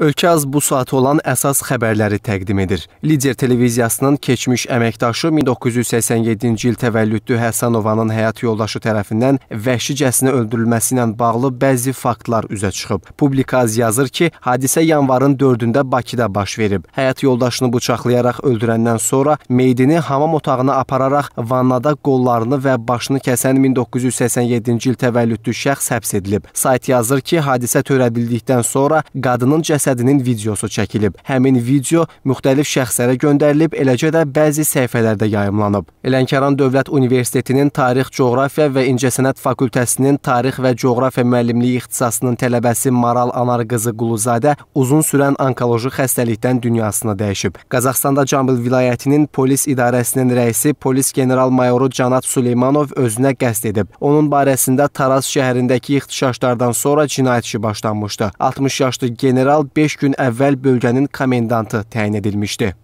Ölkə az bu saat olan əsas xəbərləri təqdim edir. Lider televiziyasının keçmiş əməkdaşı 1987-ci il təvəllüdlü Həsənovanın həyat yoldaşı tərəfindən vəhşicəsinə öldürülməsi ilə bağlı bəzi faktlar üzə çıxıb. Publikaz yazır ki, hadisə yanvarın 4-də Bakıda baş verib. Həyat yoldaşını bıçaqlayaraq öldürəndən sonra meydini hamam otağına apararaq vannada qollarını və başını kəsən 1987-ci il təvəllüdlü şəxs həbs edilib. Sayt yazır ki, hadisə törədildikdən sonra qadının cəsədi məqsədinin videosu çəkilib. Həmin video müxtəlif şəxslərə göndərilib, eləcə də bəzi səhifələrdə yayımlanıb. Lənkəran Dövlət Universitetinin Tarix, Coğrafiya və İncəsənət Fakültəsinin Tarix və Coğrafiya müəllimliyi ixtisasının tələbəsi Maral Anar qızı Quluzadə uzun sürən onkoloji xəstəlikdən dünyasını dəyişib. Qazaxstanda Cəmbil vilayətinin polis idarəsinin rəisi polis general-mayoru Canat Süleymanov özünə qəsd edib. Onun barəsində Taraz şəhərindəki ixtişaşlardan sonra cinayət işi başlanmışdı. 60 yaşlı general 5 5 gün əvvəl bölgənin komendantı təyin edilmişdi.